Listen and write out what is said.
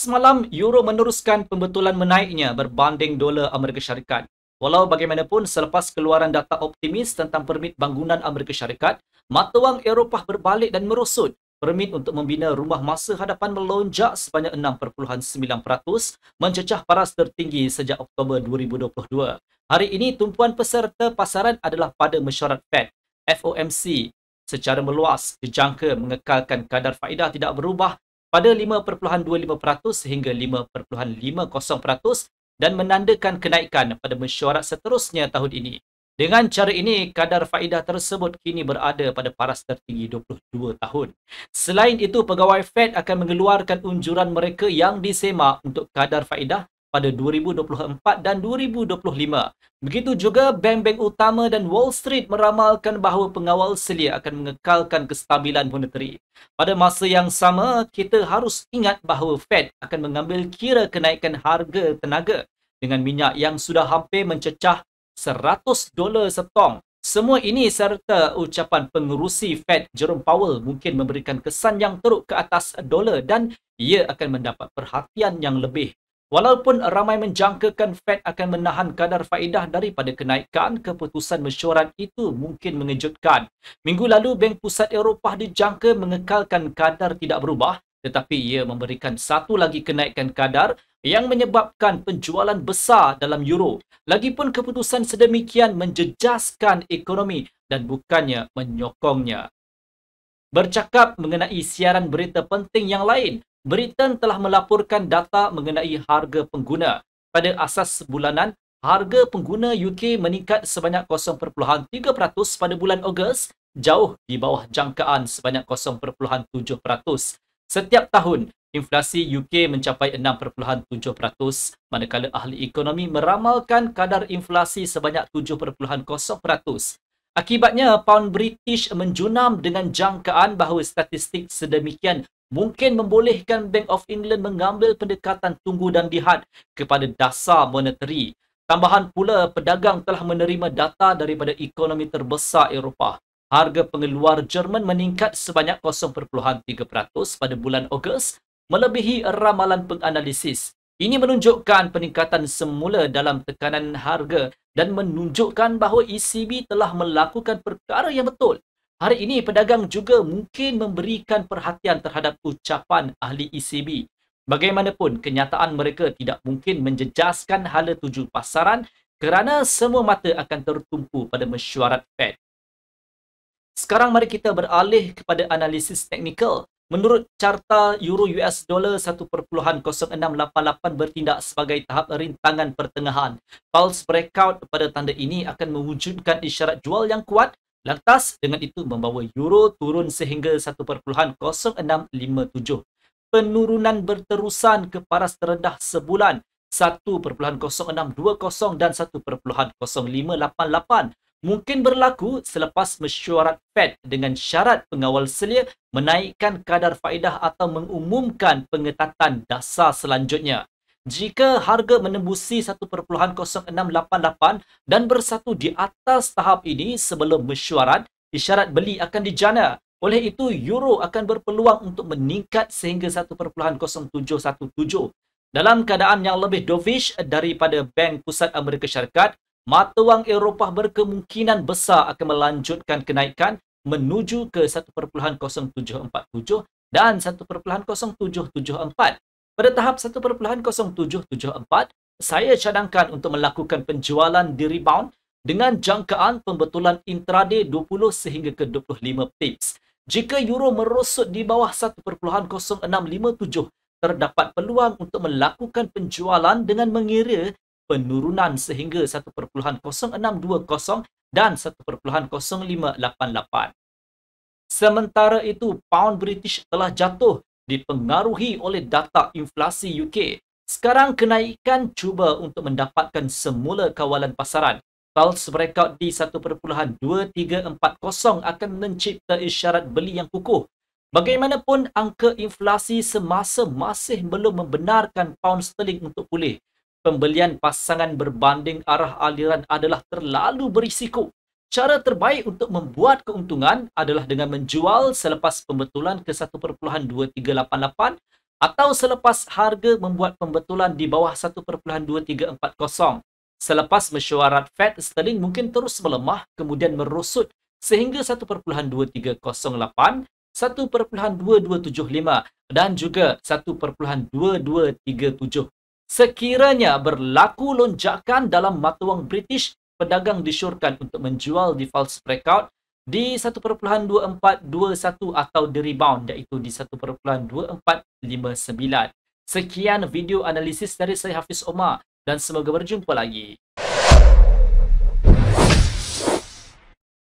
Semalam euro meneruskan pembetulan menaiknya berbanding dolar Amerika Syarikat. Walau bagaimanapun selepas keluaran data optimis tentang permit bangunan Amerika Syarikat, mata wang Eropah berbalik dan merosot. Permit untuk membina rumah masa hadapan melonjak sebanyak 6.9% mencecah paras tertinggi sejak Oktober 2022. Hari ini tumpuan peserta pasaran adalah pada mesyuarat Fed FOMC secara meluas dijangka mengekalkan kadar faedah tidak berubah pada 5.25% sehingga 5.50% dan menandakan kenaikan pada mesyuarat seterusnya tahun ini. Dengan cara ini, kadar faedah tersebut kini berada pada paras tertinggi 22 tahun. Selain itu, pegawai Fed akan mengeluarkan unjuran mereka yang disemak untuk kadar faedah pada 2024 dan 2025. Begitu juga bank-bank utama dan Wall Street meramalkan bahawa pengawal selia akan mengekalkan kestabilan moneteri. Pada masa yang sama, kita harus ingat bahawa Fed akan mengambil kira kenaikan harga tenaga dengan minyak yang sudah hampir mencecah 100 dolar setong. Semua ini serta ucapan pengurusi Fed Jerome Powell mungkin memberikan kesan yang teruk ke atas dolar dan ia akan mendapat perhatian yang lebih Walaupun ramai menjangkakan Fed akan menahan kadar faedah daripada kenaikan, keputusan mesyuarat itu mungkin mengejutkan. Minggu lalu, Bank Pusat Eropah dijangka mengekalkan kadar tidak berubah tetapi ia memberikan satu lagi kenaikan kadar yang menyebabkan penjualan besar dalam euro. Lagipun keputusan sedemikian menjejaskan ekonomi dan bukannya menyokongnya. Bercakap mengenai siaran berita penting yang lain, Britain telah melaporkan data mengenai harga pengguna. Pada asas bulanan, harga pengguna UK meningkat sebanyak 0.3% pada bulan Ogos, jauh di bawah jangkaan sebanyak 0.7%. Setiap tahun, inflasi UK mencapai 6.7%, manakala ahli ekonomi meramalkan kadar inflasi sebanyak 7.0%. Akibatnya, pound British menjunam dengan jangkaan bahawa statistik sedemikian mungkin membolehkan Bank of England mengambil pendekatan tunggu dan lihat kepada dasar moneteri. Tambahan pula, pedagang telah menerima data daripada ekonomi terbesar Eropah. Harga pengeluar Jerman meningkat sebanyak 0.3% pada bulan Ogos melebihi ramalan penganalisis. Ini menunjukkan peningkatan semula dalam tekanan harga dan menunjukkan bahawa ECB telah melakukan perkara yang betul Hari ini, pedagang juga mungkin memberikan perhatian terhadap ucapan ahli ECB. Bagaimanapun, kenyataan mereka tidak mungkin menjejaskan hala tuju pasaran kerana semua mata akan tertumpu pada mesyuarat Fed. Sekarang mari kita beralih kepada analisis teknikal. Menurut carta Euro US Dollar 1.0688 bertindak sebagai tahap rintangan pertengahan. False breakout pada tanda ini akan mewujudkan isyarat jual yang kuat Lantas dengan itu membawa euro turun sehingga 1.0657. Penurunan berterusan ke paras terendah sebulan 1.0620 dan 1.0588 mungkin berlaku selepas mesyuarat Fed dengan syarat pengawal selia menaikkan kadar faedah atau mengumumkan pengetatan dasar selanjutnya. Jika harga menembusi 1.0688 dan bersatu di atas tahap ini sebelum mesyuarat, isyarat beli akan dijana. Oleh itu, euro akan berpeluang untuk meningkat sehingga 1.0717. Dalam keadaan yang lebih dovish daripada Bank Pusat Amerika Syarikat, mata wang Eropah berkemungkinan besar akan melanjutkan kenaikan menuju ke 1.0747 dan 1.0774. Pada tahap 1.0774, saya cadangkan untuk melakukan penjualan di rebound dengan jangkaan pembetulan intraday 20 sehingga ke 25 pips. Jika euro merosot di bawah 1.0657, terdapat peluang untuk melakukan penjualan dengan mengira penurunan sehingga 1.0620 dan 1.0588. Sementara itu, pound British telah jatuh dipengaruhi oleh data inflasi UK. Sekarang kenaikan cuba untuk mendapatkan semula kawalan pasaran. False breakout di 1.2340 akan mencipta isyarat beli yang kukuh. Bagaimanapun, angka inflasi semasa masih belum membenarkan pound sterling untuk pulih. Pembelian pasangan berbanding arah aliran adalah terlalu berisiko. Cara terbaik untuk membuat keuntungan adalah dengan menjual selepas pembetulan ke 1.2388 atau selepas harga membuat pembetulan di bawah 1.2340. Selepas mesyuarat Fed, sterling mungkin terus melemah kemudian merosot sehingga 1.2308, 1.2275 dan juga 1.2237. Sekiranya berlaku lonjakan dalam mata wang British pedagang disyorkan untuk menjual di false breakout di 1.2421 atau di rebound iaitu di 1.2459. Sekian video analisis dari saya Hafiz Omar dan semoga berjumpa lagi.